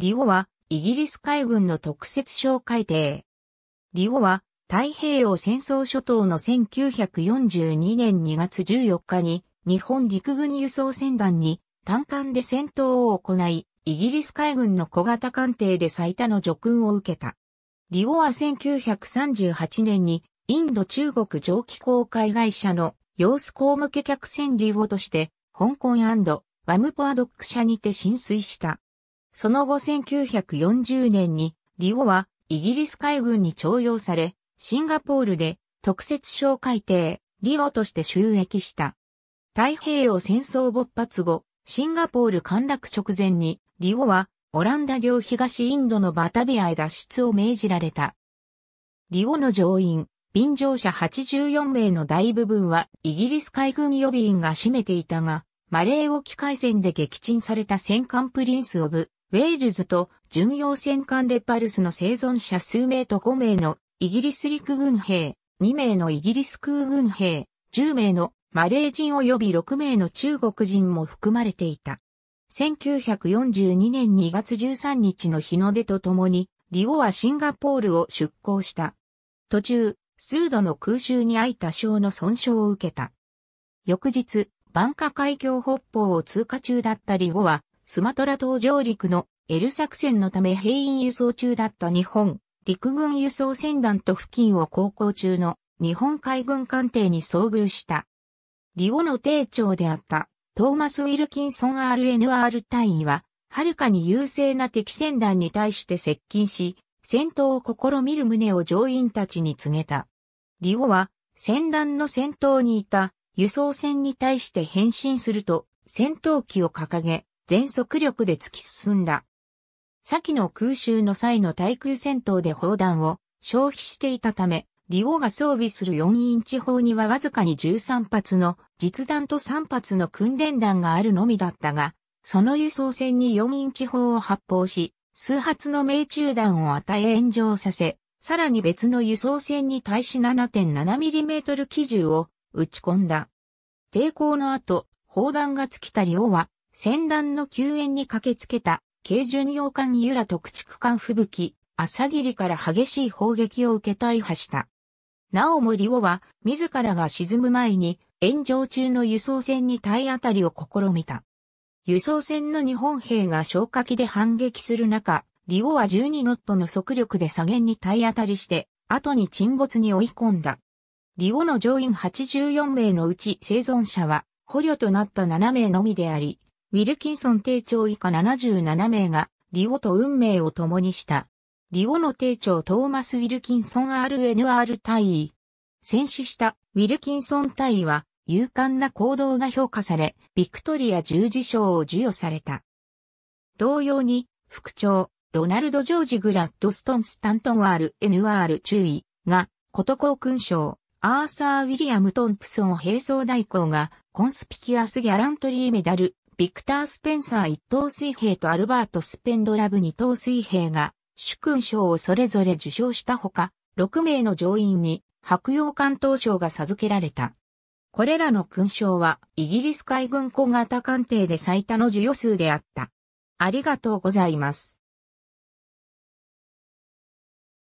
リオは、イギリス海軍の特設哨戒艇。リオは、太平洋戦争諸島の1942年2月14日に、日本陸軍輸送船団に、単艦で戦闘を行い、イギリス海軍の小型艦艇で最多の叙勲を受けた。リオは1938年に、インド中国蒸気航海会社の様子公向け客船リオとして、香港ワムポアドック社にて浸水した。その後1940年にリオはイギリス海軍に徴用され、シンガポールで特設小海艇リオとして収益した。太平洋戦争勃発後、シンガポール陥落直前にリオはオランダ領東インドのバタビアへ脱出を命じられた。リオの乗員、便乗者84名の大部分はイギリス海軍予備員が占めていたが、マレー沖海戦で撃沈された戦艦プリンス・オブ・ウェールズと巡洋戦艦レパルスの生存者数名と5名のイギリス陸軍兵、2名のイギリス空軍兵、10名のマレー人及び6名の中国人も含まれていた。1942年2月13日の日の出とともに、リオはシンガポールを出港した。途中、数度の空襲に遭いた省の損傷を受けた。翌日、バンカ海峡北方を通過中だったリオは、スマトラ島上陸の L 作戦のため兵員輸送中だった日本陸軍輸送船団と付近を航行中の日本海軍艦艇に遭遇した。リオの艇長であったトーマス・ウィルキンソン RNR 隊員は、はるかに優勢な敵船団に対して接近し、戦闘を試みる旨を乗員たちに告げた。リオは、船団の先頭にいた輸送船に対して変身すると、戦闘機を掲げ、全速力で突き進んだ。先の空襲の際の対空戦闘で砲弾を消費していたため、リオが装備する4インチ砲にはわずかに13発の実弾と3発の訓練弾があるのみだったが、その輸送船に4インチ砲を発砲し、数発の命中弾を与え炎上させ、さらに別の輸送船に対し 7.7mm 機銃を撃ち込んだ。抵抗の後、砲弾が尽きたリオは戦乱の救援に駆けつけた、軽巡洋艦由良特畜艦吹雪、朝霧から激しい砲撃を受け大破した。なおもリオは、自らが沈む前に、炎上中の輸送船に体当たりを試みた。輸送船の日本兵が消火器で反撃する中、リオは12ノットの速力で左舷に体当たりして、後に沈没に追い込んだ。リオの乗員84名のうち生存者は、捕虜となった7名のみであり、ウィルキンソン定長以下77名が、リオと運命を共にした。リオの定長トーマス・ウィルキンソン RNR 大尉。戦死したウィルキンソン大尉は、勇敢な行動が評価され、ビクトリア十字章を授与された。同様に、副長、ロナルド・ジョージ・グラッドストン・スタントン RNR 注意が、こと公勲章、アーサー・ウィリアム・トンプソン兵装代行が、コンスピキュアス・ギャラントリーメダル、ビクター・スペンサー一等水平とアルバート・スペンドラブ二等水平が主勲章をそれぞれ受章したほか、6名の乗員に白洋艦等賞が授けられた。これらの勲章はイギリス海軍小型艦艇で最多の授与数であった。ありがとうございます。